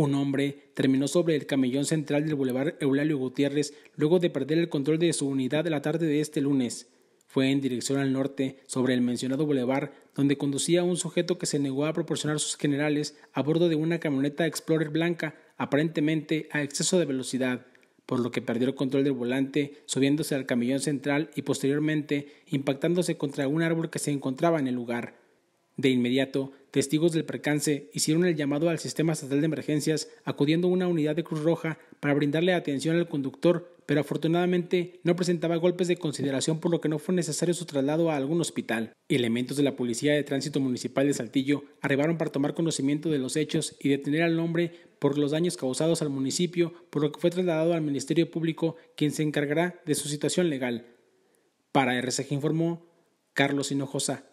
Un hombre terminó sobre el camellón central del Boulevard Eulalio Gutiérrez luego de perder el control de su unidad la tarde de este lunes. Fue en dirección al norte, sobre el mencionado bulevar, donde conducía un sujeto que se negó a proporcionar sus generales a bordo de una camioneta Explorer blanca, aparentemente a exceso de velocidad, por lo que perdió el control del volante, subiéndose al camellón central y posteriormente impactándose contra un árbol que se encontraba en el lugar. De inmediato, testigos del percance hicieron el llamado al sistema estatal de emergencias, acudiendo a una unidad de Cruz Roja para brindarle atención al conductor, pero afortunadamente no presentaba golpes de consideración por lo que no fue necesario su traslado a algún hospital. Elementos de la Policía de Tránsito Municipal de Saltillo arribaron para tomar conocimiento de los hechos y detener al hombre por los daños causados al municipio, por lo que fue trasladado al Ministerio Público, quien se encargará de su situación legal. Para RSG informó Carlos Hinojosa.